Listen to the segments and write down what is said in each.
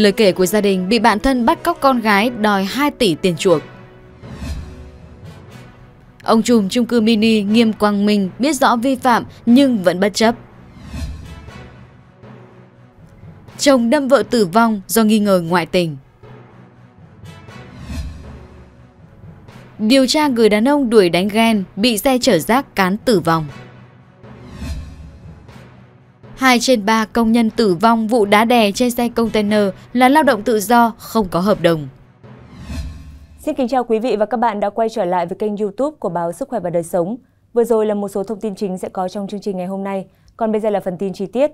Lời kể của gia đình bị bạn thân bắt cóc con gái đòi 2 tỷ tiền chuộc. Ông chùm trung cư mini Nghiêm Quang Minh biết rõ vi phạm nhưng vẫn bất chấp. Chồng đâm vợ tử vong do nghi ngờ ngoại tình. Điều tra người đàn ông đuổi đánh ghen bị xe chở rác cán tử vong. 2 trên 3 công nhân tử vong vụ đá đè trên xe container là lao động tự do không có hợp đồng. Xin kính chào quý vị và các bạn đã quay trở lại với kênh youtube của báo Sức khỏe và đời sống. Vừa rồi là một số thông tin chính sẽ có trong chương trình ngày hôm nay, còn bây giờ là phần tin chi tiết.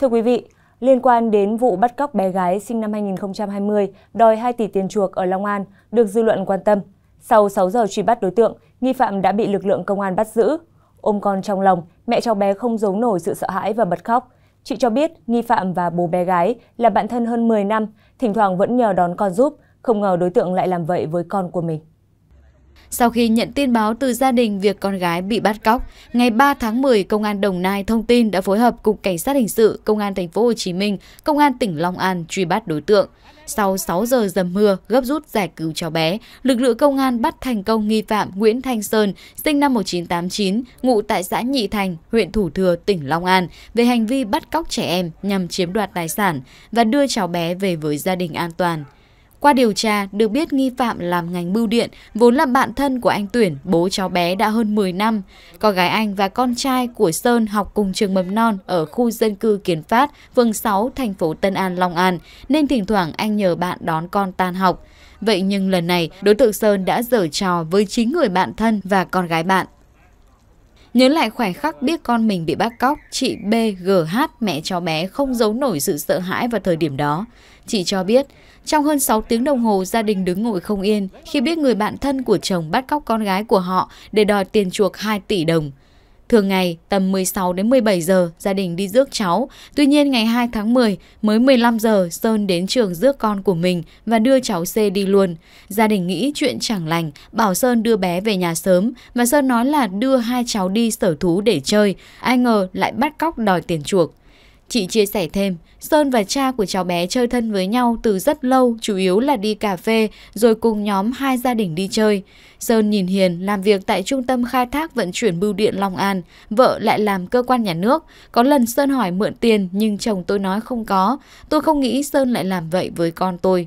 Thưa quý vị, liên quan đến vụ bắt cóc bé gái sinh năm 2020 đòi 2 tỷ tiền chuộc ở Long An được dư luận quan tâm. Sau 6 giờ truy bắt đối tượng, nghi phạm đã bị lực lượng công an bắt giữ. Ôm con trong lòng, mẹ cháu bé không giấu nổi sự sợ hãi và bật khóc. Chị cho biết nghi phạm và bố bé gái là bạn thân hơn 10 năm, thỉnh thoảng vẫn nhờ đón con giúp, không ngờ đối tượng lại làm vậy với con của mình. Sau khi nhận tin báo từ gia đình việc con gái bị bắt cóc, ngày 3 tháng 10, công an Đồng Nai thông tin đã phối hợp cục cảnh sát hình sự, công an thành phố Hồ Chí Minh, công an tỉnh Long An truy bắt đối tượng. Sau 6 giờ dầm mưa, gấp rút giải cứu cháu bé, lực lượng công an bắt thành công nghi phạm Nguyễn Thanh Sơn, sinh năm 1989, ngụ tại xã Nhị Thành, huyện Thủ Thừa, tỉnh Long An, về hành vi bắt cóc trẻ em nhằm chiếm đoạt tài sản và đưa cháu bé về với gia đình an toàn. Qua điều tra, được biết nghi phạm làm ngành bưu điện, vốn là bạn thân của anh Tuyển, bố cháu bé đã hơn 10 năm. Con gái anh và con trai của Sơn học cùng trường mầm non ở khu dân cư Kiến Phát, phường 6, thành phố Tân An, Long An, nên thỉnh thoảng anh nhờ bạn đón con tan học. Vậy nhưng lần này, đối tượng Sơn đã dở trò với chính người bạn thân và con gái bạn. Nhớ lại khoảnh khắc biết con mình bị bắt cóc, chị bgh mẹ cháu bé không giấu nổi sự sợ hãi vào thời điểm đó. Chị cho biết, trong hơn 6 tiếng đồng hồ, gia đình đứng ngồi không yên khi biết người bạn thân của chồng bắt cóc con gái của họ để đòi tiền chuộc 2 tỷ đồng. Thường ngày, tầm 16 đến 17 giờ, gia đình đi rước cháu. Tuy nhiên, ngày 2 tháng 10, mới 15 giờ, Sơn đến trường rước con của mình và đưa cháu C đi luôn. Gia đình nghĩ chuyện chẳng lành, bảo Sơn đưa bé về nhà sớm và Sơn nói là đưa hai cháu đi sở thú để chơi. Ai ngờ lại bắt cóc đòi tiền chuộc. Chị chia sẻ thêm, Sơn và cha của cháu bé chơi thân với nhau từ rất lâu, chủ yếu là đi cà phê rồi cùng nhóm hai gia đình đi chơi. Sơn nhìn Hiền làm việc tại trung tâm khai thác vận chuyển bưu điện Long An, vợ lại làm cơ quan nhà nước. Có lần Sơn hỏi mượn tiền nhưng chồng tôi nói không có, tôi không nghĩ Sơn lại làm vậy với con tôi.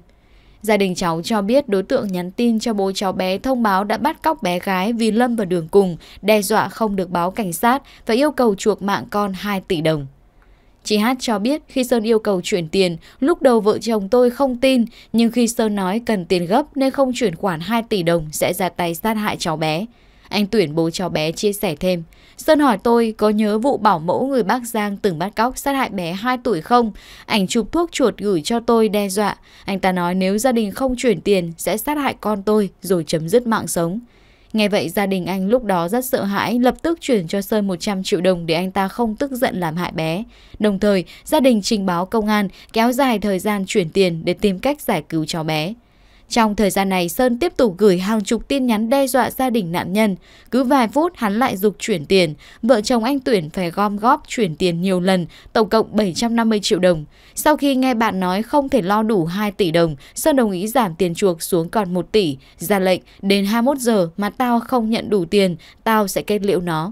Gia đình cháu cho biết đối tượng nhắn tin cho bố cháu bé thông báo đã bắt cóc bé gái vì Lâm vào đường cùng, đe dọa không được báo cảnh sát và yêu cầu chuộc mạng con 2 tỷ đồng. Chị Hát cho biết khi Sơn yêu cầu chuyển tiền, lúc đầu vợ chồng tôi không tin, nhưng khi Sơn nói cần tiền gấp nên không chuyển khoản 2 tỷ đồng sẽ ra tay sát hại cháu bé. Anh Tuyển bố cháu bé chia sẻ thêm. Sơn hỏi tôi có nhớ vụ bảo mẫu người Bắc Giang từng bắt cóc sát hại bé 2 tuổi không? Ảnh chụp thuốc chuột gửi cho tôi đe dọa. Anh ta nói nếu gia đình không chuyển tiền sẽ sát hại con tôi rồi chấm dứt mạng sống. Nghe vậy gia đình anh lúc đó rất sợ hãi, lập tức chuyển cho Sơn 100 triệu đồng để anh ta không tức giận làm hại bé. Đồng thời, gia đình trình báo công an, kéo dài thời gian chuyển tiền để tìm cách giải cứu cháu bé. Trong thời gian này, Sơn tiếp tục gửi hàng chục tin nhắn đe dọa gia đình nạn nhân. Cứ vài phút hắn lại dục chuyển tiền, vợ chồng anh Tuyển phải gom góp chuyển tiền nhiều lần, tổng cộng 750 triệu đồng. Sau khi nghe bạn nói không thể lo đủ 2 tỷ đồng, Sơn đồng ý giảm tiền chuộc xuống còn 1 tỷ, ra lệnh đến 21 giờ mà tao không nhận đủ tiền, tao sẽ kết liễu nó.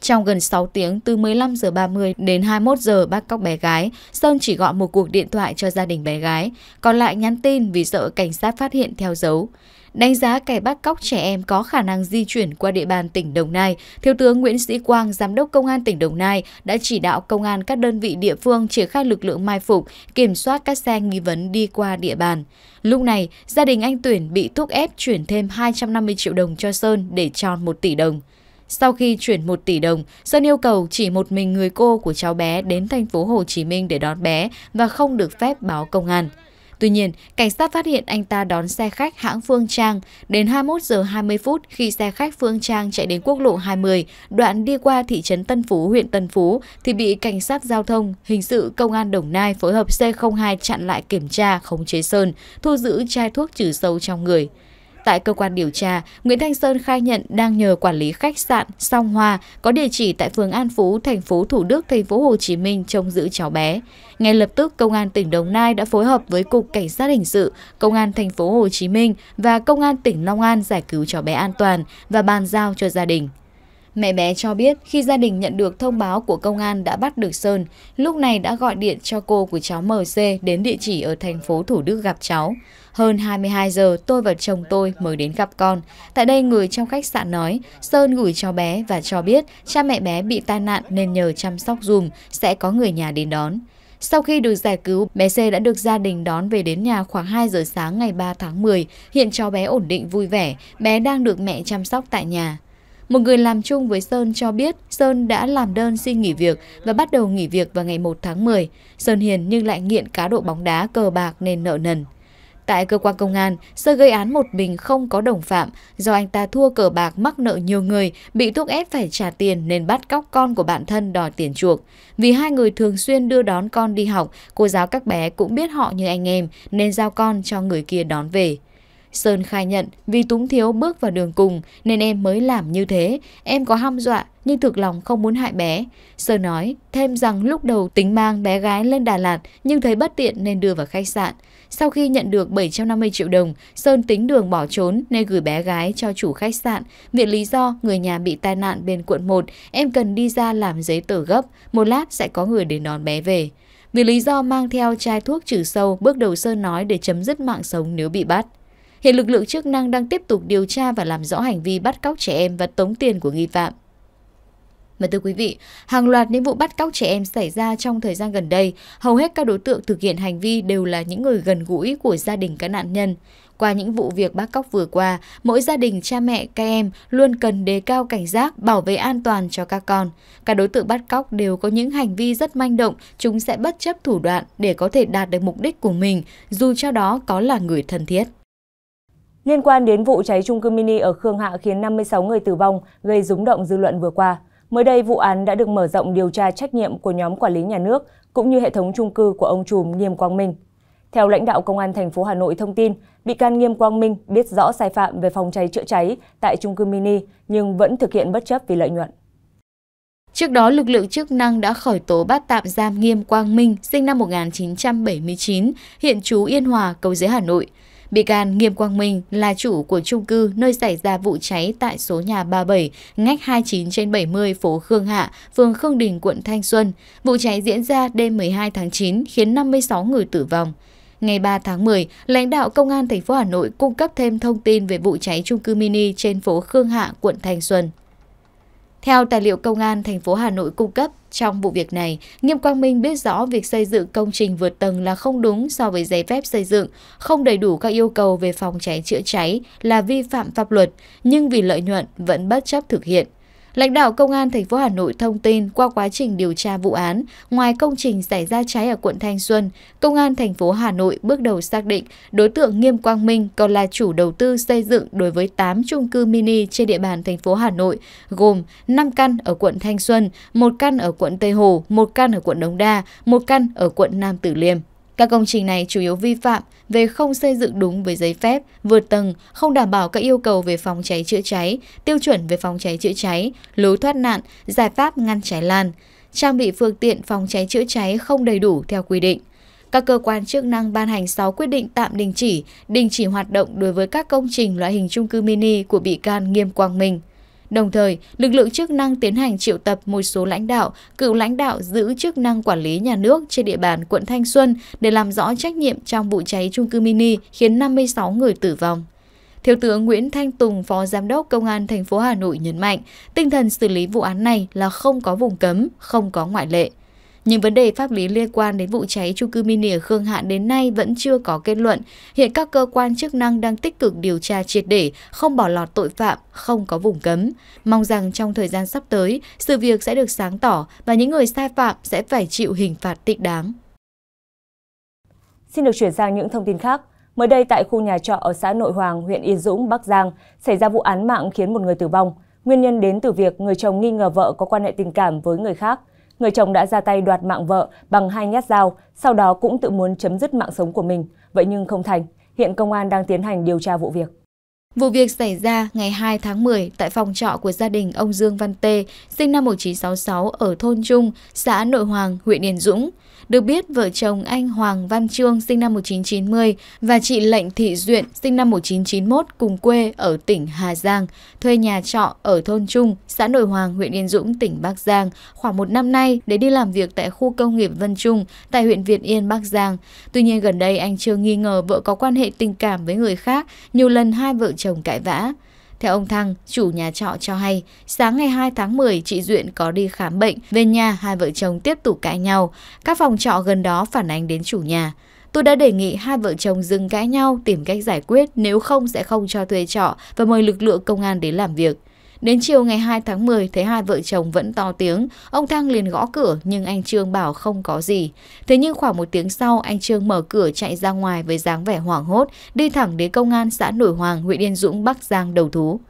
Trong gần 6 tiếng từ 15 giờ 30 đến 21 giờ bắt cóc bé gái, Sơn chỉ gọi một cuộc điện thoại cho gia đình bé gái, còn lại nhắn tin vì sợ cảnh sát phát hiện theo dấu. Đánh giá kẻ bắt cóc trẻ em có khả năng di chuyển qua địa bàn tỉnh Đồng Nai, Thiếu tướng Nguyễn Sĩ Quang, Giám đốc Công an tỉnh Đồng Nai đã chỉ đạo công an các đơn vị địa phương triển khai lực lượng mai phục, kiểm soát các xe nghi vấn đi qua địa bàn. Lúc này, gia đình anh Tuyển bị thúc ép chuyển thêm 250 triệu đồng cho Sơn để tròn 1 tỷ đồng. Sau khi chuyển 1 tỷ đồng, Sơn yêu cầu chỉ một mình người cô của cháu bé đến thành phố Hồ Chí Minh để đón bé và không được phép báo công an. Tuy nhiên, cảnh sát phát hiện anh ta đón xe khách hãng Phương Trang đến 21 giờ 20 phút khi xe khách Phương Trang chạy đến quốc lộ 20, đoạn đi qua thị trấn Tân Phú, huyện Tân Phú thì bị cảnh sát giao thông, hình sự công an Đồng Nai phối hợp C02 chặn lại kiểm tra khống chế Sơn, thu giữ chai thuốc trừ sâu trong người. Tại cơ quan điều tra, Nguyễn Thanh Sơn khai nhận đang nhờ quản lý khách sạn Song Hoa có địa chỉ tại phường An Phú, thành phố Thủ Đức, thành phố Hồ Chí Minh trông giữ cháu bé. Ngay lập tức, công an tỉnh Đồng Nai đã phối hợp với cục cảnh sát hình sự, công an thành phố Hồ Chí Minh và công an tỉnh Long An giải cứu cháu bé an toàn và bàn giao cho gia đình. Mẹ bé cho biết khi gia đình nhận được thông báo của công an đã bắt được Sơn, lúc này đã gọi điện cho cô của cháu MC đến địa chỉ ở thành phố Thủ Đức gặp cháu. Hơn 22 giờ tôi và chồng tôi mới đến gặp con. Tại đây người trong khách sạn nói Sơn gửi cho bé và cho biết cha mẹ bé bị tai nạn nên nhờ chăm sóc dùm sẽ có người nhà đến đón. Sau khi được giải cứu, bé C đã được gia đình đón về đến nhà khoảng 2 giờ sáng ngày 3 tháng 10. Hiện cháu bé ổn định vui vẻ, bé đang được mẹ chăm sóc tại nhà. Một người làm chung với Sơn cho biết Sơn đã làm đơn xin nghỉ việc và bắt đầu nghỉ việc vào ngày 1 tháng 10. Sơn hiền nhưng lại nghiện cá độ bóng đá cờ bạc nên nợ nần. Tại cơ quan công an, Sơn gây án một mình không có đồng phạm do anh ta thua cờ bạc mắc nợ nhiều người, bị thúc ép phải trả tiền nên bắt cóc con của bạn thân đòi tiền chuộc. Vì hai người thường xuyên đưa đón con đi học, cô giáo các bé cũng biết họ như anh em nên giao con cho người kia đón về. Sơn khai nhận vì túng thiếu bước vào đường cùng nên em mới làm như thế. Em có hăm dọa nhưng thực lòng không muốn hại bé. Sơn nói thêm rằng lúc đầu tính mang bé gái lên Đà Lạt nhưng thấy bất tiện nên đưa vào khách sạn. Sau khi nhận được 750 triệu đồng, Sơn tính đường bỏ trốn nên gửi bé gái cho chủ khách sạn. Viện lý do người nhà bị tai nạn bên quận 1, em cần đi ra làm giấy tờ gấp, một lát sẽ có người đến đón bé về. Vì lý do mang theo chai thuốc trừ sâu, bước đầu Sơn nói để chấm dứt mạng sống nếu bị bắt. Hiện lực lượng chức năng đang tiếp tục điều tra và làm rõ hành vi bắt cóc trẻ em và tống tiền của nghi phạm. Mà thưa quý vị, hàng loạt những vụ bắt cóc trẻ em xảy ra trong thời gian gần đây, hầu hết các đối tượng thực hiện hành vi đều là những người gần gũi của gia đình các nạn nhân. Qua những vụ việc bắt cóc vừa qua, mỗi gia đình cha mẹ các em luôn cần đề cao cảnh giác bảo vệ an toàn cho các con. Các đối tượng bắt cóc đều có những hành vi rất manh động, chúng sẽ bất chấp thủ đoạn để có thể đạt được mục đích của mình, dù cho đó có là người thân thiết. Liên quan đến vụ cháy trung cư mini ở Khương Hạ khiến 56 người tử vong, gây rúng động dư luận vừa qua. Mới đây, vụ án đã được mở rộng điều tra trách nhiệm của nhóm quản lý nhà nước cũng như hệ thống trung cư của ông trùm Nghiêm Quang Minh. Theo lãnh đạo Công an thành phố Hà Nội thông tin, bị can Nghiêm Quang Minh biết rõ sai phạm về phòng cháy chữa cháy tại trung cư mini nhưng vẫn thực hiện bất chấp vì lợi nhuận. Trước đó, lực lượng chức năng đã khởi tố bắt tạm giam Nghiêm Quang Minh, sinh năm 1979, hiện trú Yên Hòa, Cầu Giấy, Hà Nội. Bị can Nghiêm Quang Minh là chủ của trung cư nơi xảy ra vụ cháy tại số nhà 37, ngách 29 trên 70 phố Khương Hạ, phường Khương Đình, quận Thanh Xuân. Vụ cháy diễn ra đêm 12 tháng 9 khiến 56 người tử vong. Ngày 3 tháng 10, lãnh đạo Công an thành phố Hà Nội cung cấp thêm thông tin về vụ cháy trung cư mini trên phố Khương Hạ, quận Thanh Xuân. Theo tài liệu công an thành phố Hà Nội cung cấp, trong vụ việc này, Nghiêm Quang Minh biết rõ việc xây dựng công trình vượt tầng là không đúng so với giấy phép xây dựng, không đầy đủ các yêu cầu về phòng cháy chữa cháy là vi phạm pháp luật, nhưng vì lợi nhuận vẫn bất chấp thực hiện. Lãnh đạo Công an thành phố Hà Nội thông tin qua quá trình điều tra vụ án, ngoài công trình xảy ra cháy ở quận Thanh Xuân, Công an thành phố Hà Nội bước đầu xác định đối tượng Nghiêm Quang Minh còn là chủ đầu tư xây dựng đối với 8 chung cư mini trên địa bàn thành phố Hà Nội, gồm 5 căn ở quận Thanh Xuân, một căn ở quận Tây Hồ, một căn ở quận Đống Đa, một căn ở quận Nam Tử Liêm. Các công trình này chủ yếu vi phạm về không xây dựng đúng với giấy phép, vượt tầng, không đảm bảo các yêu cầu về phòng cháy chữa cháy, tiêu chuẩn về phòng cháy chữa cháy, lối thoát nạn, giải pháp ngăn cháy lan, trang bị phương tiện phòng cháy chữa cháy không đầy đủ theo quy định. Các cơ quan chức năng ban hành 6 quyết định tạm đình chỉ, đình chỉ hoạt động đối với các công trình loại hình chung cư mini của bị can Nghiêm Quang Minh. Đồng thời, lực lượng chức năng tiến hành triệu tập một số lãnh đạo, cựu lãnh đạo giữ chức năng quản lý nhà nước trên địa bàn quận Thanh Xuân để làm rõ trách nhiệm trong vụ cháy trung cư mini khiến 56 người tử vong. Thiếu tướng Nguyễn Thanh Tùng, Phó Giám đốc Công an thành phố Hà Nội nhấn mạnh, tinh thần xử lý vụ án này là không có vùng cấm, không có ngoại lệ. Nhưng vấn đề pháp lý liên quan đến vụ cháy chung cư mini ở Khương Hạn đến nay vẫn chưa có kết luận. Hiện các cơ quan chức năng đang tích cực điều tra triệt để, không bỏ lọt tội phạm, không có vùng cấm. Mong rằng trong thời gian sắp tới, sự việc sẽ được sáng tỏ và những người sai phạm sẽ phải chịu hình phạt thích đáng. Xin được chuyển sang những thông tin khác. Mới đây tại khu nhà trọ ở xã Nội Hoàng, huyện Yên Dũng, Bắc Giang, xảy ra vụ án mạng khiến một người tử vong. Nguyên nhân đến từ việc người chồng nghi ngờ vợ có quan hệ tình cảm với người khác – người chồng đã ra tay đoạt mạng vợ bằng hai nhát dao, sau đó cũng tự muốn chấm dứt mạng sống của mình, vậy nhưng không thành. Hiện công an đang tiến hành điều tra vụ việc. Vụ việc xảy ra ngày 2 tháng 10 tại phòng trọ của gia đình ông Dương Văn Tê, sinh năm 1966 ở thôn Trung, xã Nội Hoàng, huyện Yên Dũng. Được biết, vợ chồng anh Hoàng Văn Trương sinh năm 1990 và chị Lệnh Thị Duyện sinh năm 1991 cùng quê ở tỉnh Hà Giang, thuê nhà trọ ở thôn Trung, xã Nội Hoàng, huyện Yên Dũng, tỉnh Bắc Giang khoảng một năm nay để đi làm việc tại khu công nghiệp Vân Trung tại huyện Việt Yên, Bắc Giang. Tuy nhiên gần đây anh Trương nghi ngờ vợ có quan hệ tình cảm với người khác, nhiều lần hai vợ chồng cãi vã. Theo ông Thăng, chủ nhà trọ cho hay, sáng ngày 2 tháng 10, chị Duyện có đi khám bệnh, về nhà hai vợ chồng tiếp tục cãi nhau. Các phòng trọ gần đó phản ánh đến chủ nhà. Tôi đã đề nghị hai vợ chồng dừng cãi nhau, tìm cách giải quyết, nếu không sẽ không cho thuê trọ và mời lực lượng công an đến làm việc. Đến chiều ngày 2 tháng 10 thấy hai vợ chồng vẫn to tiếng, ông Thăng liền gõ cửa nhưng anh Trương bảo không có gì. Thế nhưng khoảng một tiếng sau anh Trương mở cửa chạy ra ngoài với dáng vẻ hoảng hốt, đi thẳng đến công an xã Nổi Hoàng, huyện Yên Dũng, Bắc Giang đầu thú.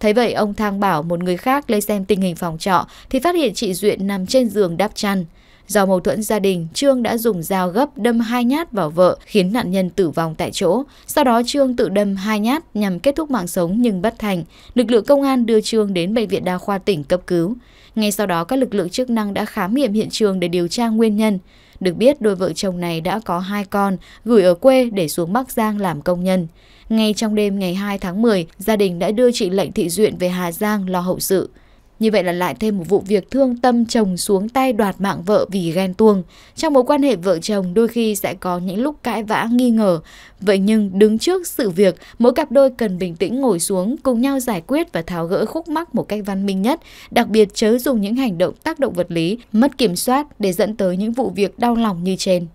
Thấy vậy ông Thăng bảo một người khác lấy xem tình hình phòng trọ thì phát hiện chị Duyện nằm trên giường đắp chăn. Do mâu thuẫn gia đình, Trương đã dùng dao gấp đâm hai nhát vào vợ khiến nạn nhân tử vong tại chỗ. Sau đó Trương tự đâm hai nhát nhằm kết thúc mạng sống nhưng bất thành. Lực lượng công an đưa Trương đến bệnh viện đa khoa tỉnh cấp cứu. Ngay sau đó các lực lượng chức năng đã khám nghiệm hiện trường để điều tra nguyên nhân. Được biết đôi vợ chồng này đã có hai con gửi ở quê để xuống Bắc Giang làm công nhân. Ngay trong đêm ngày 2 tháng 10, gia đình đã đưa chị Lệnh Thị Duyện về Hà Giang lo hậu sự. Như vậy là lại thêm một vụ việc thương tâm chồng xuống tay đoạt mạng vợ vì ghen tuông. Trong mối quan hệ vợ chồng đôi khi sẽ có những lúc cãi vã nghi ngờ. Vậy nhưng đứng trước sự việc, mỗi cặp đôi cần bình tĩnh ngồi xuống cùng nhau giải quyết và tháo gỡ khúc mắc một cách văn minh nhất. Đặc biệt chớ dùng những hành động tác động vật lý, mất kiểm soát để dẫn tới những vụ việc đau lòng như trên.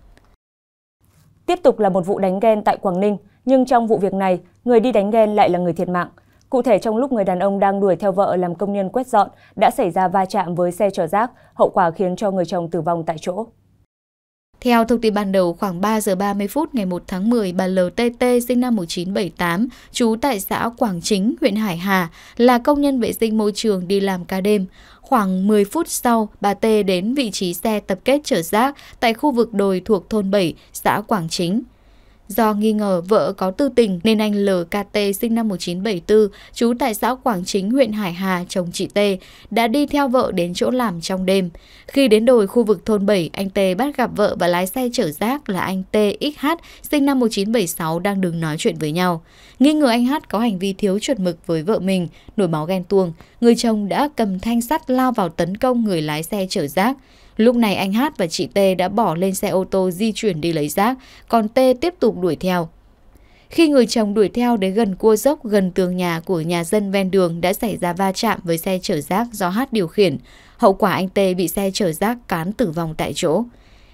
Tiếp tục là một vụ đánh ghen tại Quảng Ninh, nhưng trong vụ việc này, người đi đánh ghen lại là người thiệt mạng. Cụ thể trong lúc người đàn ông đang đuổi theo vợ làm công nhân quét dọn đã xảy ra va chạm với xe chở rác, hậu quả khiến cho người chồng tử vong tại chỗ. Theo thông tin ban đầu, khoảng 3 giờ 30 phút ngày 1 tháng 10, bà LTT sinh năm 1978, trú tại xã Quảng Chính, huyện Hải Hà, là công nhân vệ sinh môi trường đi làm ca đêm. Khoảng 10 phút sau, bà T đến vị trí xe tập kết chở rác tại khu vực đồi thuộc thôn 7, xã Quảng Chính. Do nghi ngờ vợ có tư tình nên anh LKT sinh năm 1974, trú tại xã Quảng Chính, huyện Hải Hà, chồng chị T, đã đi theo vợ đến chỗ làm trong đêm. Khi đến đồi khu vực thôn 7, anh T bắt gặp vợ và lái xe chở rác là anh TXH, sinh năm 1976 đang đứng nói chuyện với nhau. Nghi ngờ anh H có hành vi thiếu chuẩn mực với vợ mình, nổi máu ghen tuông, người chồng đã cầm thanh sắt lao vào tấn công người lái xe chở rác. Lúc này anh Hát và chị T đã bỏ lên xe ô tô di chuyển đi lấy rác, còn T tiếp tục đuổi theo. Khi người chồng đuổi theo đến gần cua dốc gần tường nhà của nhà dân ven đường đã xảy ra va chạm với xe chở rác do Hát điều khiển. Hậu quả anh T bị xe chở rác cán tử vong tại chỗ.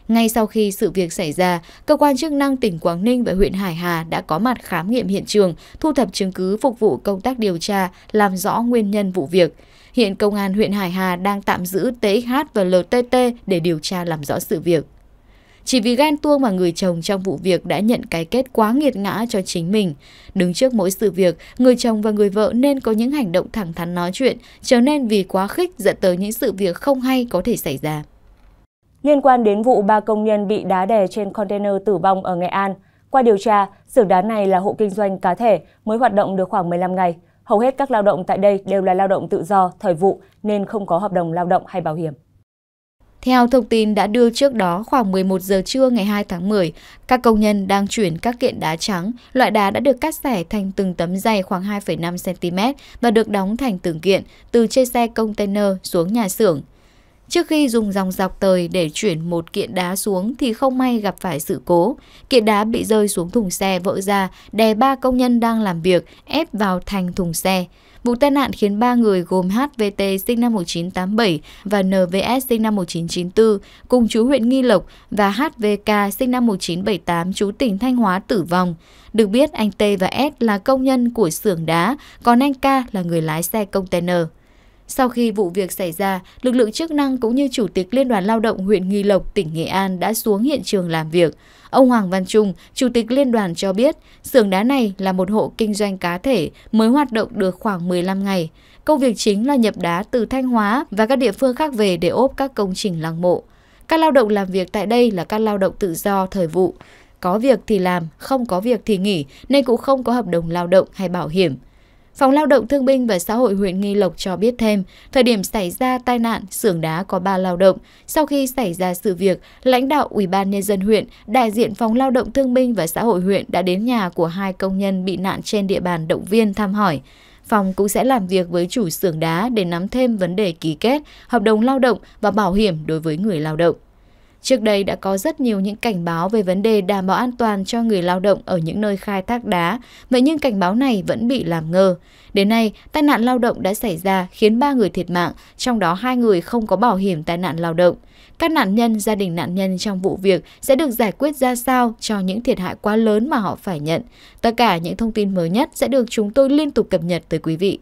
Ngay sau khi sự việc xảy ra, cơ quan chức năng tỉnh Quảng Ninh và huyện Hải Hà đã có mặt khám nghiệm hiện trường, thu thập chứng cứ phục vụ công tác điều tra, làm rõ nguyên nhân vụ việc. Hiện công an huyện Hải Hà đang tạm giữ TXH và LTT để điều tra làm rõ sự việc. Chỉ vì ghen tuông mà người chồng trong vụ việc đã nhận cái kết quá nghiệt ngã cho chính mình. Đứng trước mỗi sự việc, người chồng và người vợ nên có những hành động thẳng thắn nói chuyện, trở nên vì quá khích dẫn tới những sự việc không hay có thể xảy ra. Liên quan đến vụ ba công nhân bị đá đè trên container tử vong ở Nghệ An, qua điều tra, xưởng đá này là hộ kinh doanh cá thể mới hoạt động được khoảng 15 ngày. Hầu hết các lao động tại đây đều là lao động tự do, thời vụ nên không có hợp đồng lao động hay bảo hiểm. Theo thông tin đã đưa trước đó, khoảng 11 giờ trưa ngày 2 tháng 10, các công nhân đang chuyển các kiện đá trắng. Loại đá đã được cắt xẻ thành từng tấm dày khoảng 2,5 cm và được đóng thành từng kiện từ trên xe container xuống nhà xưởng. Trước khi dùng dòng dọc tời để chuyển một kiện đá xuống thì không may gặp phải sự cố. Kiện đá bị rơi xuống thùng xe vỡ ra, đè ba công nhân đang làm việc, ép vào thành thùng xe. Vụ tai nạn khiến ba người gồm HVT sinh năm 1987 và NVS sinh năm 1994 cùng chú huyện Nghi Lộc và HVK sinh năm 1978 chú tỉnh Thanh Hóa tử vong. Được biết anh T và S là công nhân của xưởng đá, còn anh K là người lái xe container sau khi vụ việc xảy ra lực lượng chức năng cũng như chủ tịch liên đoàn lao động huyện nghi lộc tỉnh nghệ an đã xuống hiện trường làm việc ông hoàng văn trung chủ tịch liên đoàn cho biết xưởng đá này là một hộ kinh doanh cá thể mới hoạt động được khoảng 15 ngày công việc chính là nhập đá từ thanh hóa và các địa phương khác về để ốp các công trình lăng mộ các lao động làm việc tại đây là các lao động tự do thời vụ có việc thì làm, không có việc thì nghỉ nên cũng không có hợp đồng lao động hay bảo hiểm. Phòng lao động thương binh và xã hội huyện Nghi Lộc cho biết thêm, thời điểm xảy ra tai nạn, xưởng đá có 3 lao động. Sau khi xảy ra sự việc, lãnh đạo Ủy ban nhân dân huyện, đại diện phòng lao động thương binh và xã hội huyện đã đến nhà của hai công nhân bị nạn trên địa bàn động viên thăm hỏi. Phòng cũng sẽ làm việc với chủ xưởng đá để nắm thêm vấn đề ký kết, hợp đồng lao động và bảo hiểm đối với người lao động. Trước đây đã có rất nhiều những cảnh báo về vấn đề đảm bảo an toàn cho người lao động ở những nơi khai thác đá, vậy nhưng cảnh báo này vẫn bị làm ngơ. Đến nay, tai nạn lao động đã xảy ra khiến 3 người thiệt mạng, trong đó hai người không có bảo hiểm tai nạn lao động. Các nạn nhân, gia đình nạn nhân trong vụ việc sẽ được giải quyết ra sao cho những thiệt hại quá lớn mà họ phải nhận. Tất cả những thông tin mới nhất sẽ được chúng tôi liên tục cập nhật tới quý vị.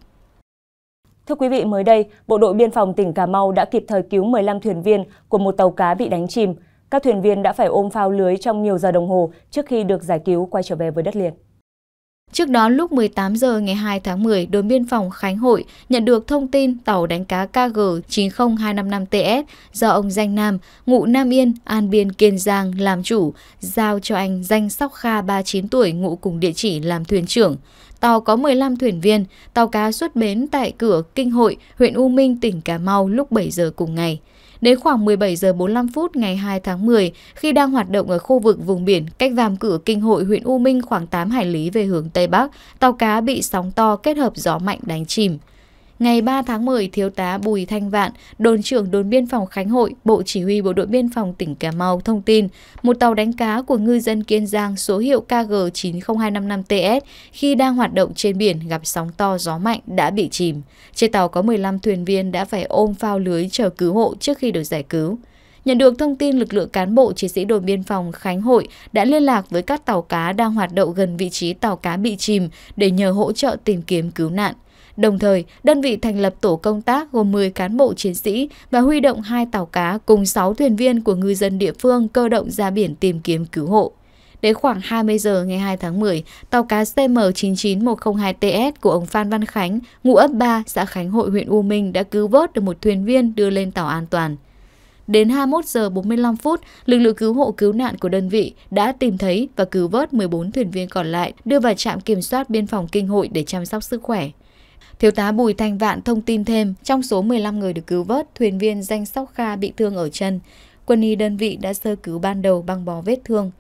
Thưa quý vị, mới đây, Bộ đội Biên phòng tỉnh Cà Mau đã kịp thời cứu 15 thuyền viên của một tàu cá bị đánh chìm. Các thuyền viên đã phải ôm phao lưới trong nhiều giờ đồng hồ trước khi được giải cứu quay trở về với đất liền. Trước đó lúc 18 giờ ngày 2 tháng 10, đồn biên phòng Khánh Hội nhận được thông tin tàu đánh cá KG 90255TS do ông Danh Nam, ngụ Nam Yên, An Biên, Kiên Giang làm chủ, giao cho anh Danh Sóc Kha 39 tuổi ngụ cùng địa chỉ làm thuyền trưởng. Tàu có 15 thuyền viên, tàu cá xuất bến tại cửa Kinh Hội, huyện U Minh, tỉnh Cà Mau lúc 7 giờ cùng ngày. Đến khoảng 17 giờ 45 phút ngày 2 tháng 10, khi đang hoạt động ở khu vực vùng biển cách vàm cửa Kinh Hội huyện U Minh khoảng 8 hải lý về hướng Tây Bắc, tàu cá bị sóng to kết hợp gió mạnh đánh chìm. Ngày 3 tháng 10, Thiếu tá Bùi Thanh Vạn, đồn trưởng đồn biên phòng Khánh Hội, Bộ Chỉ huy Bộ đội Biên phòng tỉnh Cà Mau thông tin, một tàu đánh cá của ngư dân Kiên Giang số hiệu KG90255TS khi đang hoạt động trên biển gặp sóng to gió mạnh đã bị chìm. Trên tàu có 15 thuyền viên đã phải ôm phao lưới chờ cứu hộ trước khi được giải cứu. Nhận được thông tin, lực lượng cán bộ chiến sĩ đồn biên phòng Khánh Hội đã liên lạc với các tàu cá đang hoạt động gần vị trí tàu cá bị chìm để nhờ hỗ trợ tìm kiếm cứu nạn. Đồng thời, đơn vị thành lập tổ công tác gồm 10 cán bộ chiến sĩ và huy động hai tàu cá cùng 6 thuyền viên của ngư dân địa phương cơ động ra biển tìm kiếm cứu hộ. Đến khoảng 20 giờ ngày 2 tháng 10, tàu cá CM99102TS của ông Phan Văn Khánh, ngụ ấp 3, xã Khánh Hội, huyện U Minh đã cứu vớt được một thuyền viên đưa lên tàu an toàn. Đến 21 giờ 45 phút, lực lượng cứu hộ cứu nạn của đơn vị đã tìm thấy và cứu vớt 14 thuyền viên còn lại đưa vào trạm kiểm soát biên phòng Kinh Hội để chăm sóc sức khỏe. Thiếu tá Bùi Thanh Vạn thông tin thêm, trong số 15 người được cứu vớt, thuyền viên danh Sóc Kha bị thương ở chân. Quân y đơn vị đã sơ cứu ban đầu băng bó vết thương.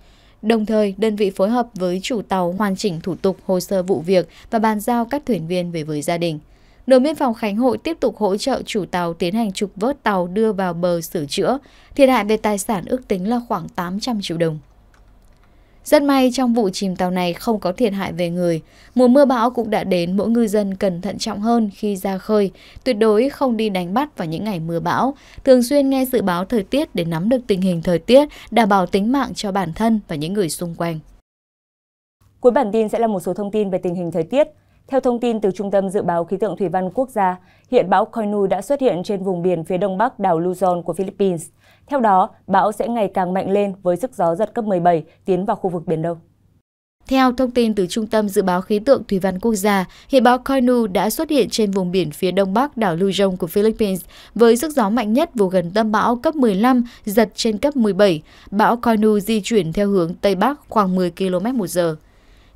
Đồng thời, đơn vị phối hợp với chủ tàu hoàn chỉnh thủ tục hồ sơ vụ việc và bàn giao các thuyền viên về với gia đình. đội biên phòng Khánh Hội tiếp tục hỗ trợ chủ tàu tiến hành trục vớt tàu đưa vào bờ sửa chữa. Thiệt hại về tài sản ước tính là khoảng 800 triệu đồng. Rất may trong vụ chìm tàu này không có thiệt hại về người. Mùa mưa bão cũng đã đến, mỗi ngư dân cần thận trọng hơn khi ra khơi, tuyệt đối không đi đánh bắt vào những ngày mưa bão, thường xuyên nghe dự báo thời tiết để nắm được tình hình thời tiết, đảm bảo tính mạng cho bản thân và những người xung quanh. Cuối bản tin sẽ là một số thông tin về tình hình thời tiết. Theo thông tin từ Trung tâm Dự báo Khí tượng Thủy văn Quốc gia, hiện bão Koinu đã xuất hiện trên vùng biển phía đông bắc đảo Luzon của Philippines – theo đó, bão sẽ ngày càng mạnh lên với sức gió giật cấp 17 tiến vào khu vực Biển Đông. Theo thông tin từ Trung tâm Dự báo Khí tượng Thủy văn Quốc gia, hiện bão Koinu đã xuất hiện trên vùng biển phía đông bắc đảo Luzon của Philippines với sức gió mạnh nhất vùng gần tâm bão cấp 15, giật trên cấp 17. Bão Koinu di chuyển theo hướng Tây Bắc khoảng 10 km một giờ.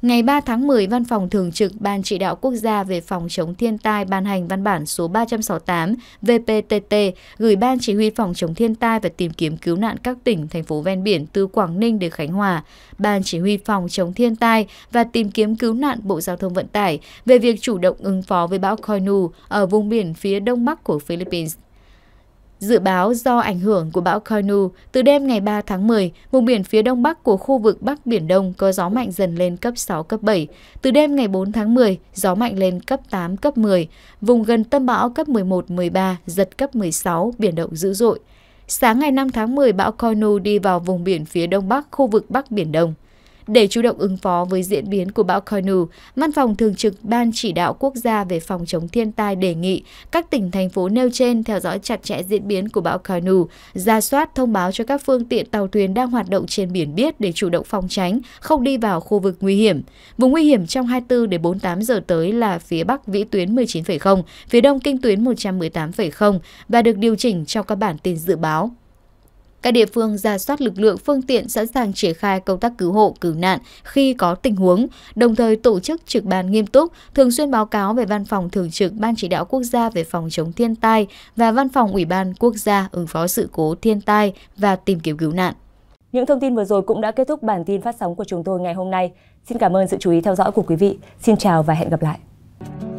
Ngày 3 tháng 10, Văn phòng Thường trực Ban Chỉ đạo Quốc gia về phòng chống thiên tai ban hành văn bản số 368 VPTT gửi Ban Chỉ huy phòng chống thiên tai và tìm kiếm cứu nạn các tỉnh, thành phố ven biển từ Quảng Ninh đến Khánh Hòa, Ban Chỉ huy phòng chống thiên tai và tìm kiếm cứu nạn Bộ Giao thông Vận tải về việc chủ động ứng phó với bão Koinu ở vùng biển phía đông bắc của Philippines. Dự báo do ảnh hưởng của bão Koinu, từ đêm ngày 3 tháng 10, vùng biển phía đông bắc của khu vực Bắc Biển Đông có gió mạnh dần lên cấp 6, cấp 7. Từ đêm ngày 4 tháng 10, gió mạnh lên cấp 8, cấp 10. Vùng gần tâm bão cấp 11, 13, giật cấp 16, biển động dữ dội. Sáng ngày 5 tháng 10, bão Koinu đi vào vùng biển phía đông bắc khu vực Bắc Biển Đông. Để chủ động ứng phó với diễn biến của bão Koinu, Văn phòng Thường trực Ban Chỉ đạo Quốc gia về phòng chống thiên tai đề nghị các tỉnh, thành phố nêu trên theo dõi chặt chẽ diễn biến của bão Koinu, ra soát thông báo cho các phương tiện tàu thuyền đang hoạt động trên biển biết để chủ động phòng tránh, không đi vào khu vực nguy hiểm. Vùng nguy hiểm trong 24 đến 48 giờ tới là phía Bắc Vĩ tuyến 19,0, phía Đông Kinh tuyến 118,0 và được điều chỉnh trong các bản tin dự báo. Các địa phương ra soát lực lượng phương tiện sẵn sàng triển khai công tác cứu hộ, cứu nạn khi có tình huống, đồng thời tổ chức trực ban nghiêm túc, thường xuyên báo cáo về Văn phòng Thường trực Ban Chỉ đạo Quốc gia về phòng chống thiên tai và Văn phòng Ủy ban Quốc gia ứng phó sự cố thiên tai và tìm kiếm cứu nạn. Những thông tin vừa rồi cũng đã kết thúc bản tin phát sóng của chúng tôi ngày hôm nay. Xin cảm ơn sự chú ý theo dõi của quý vị. Xin chào và hẹn gặp lại.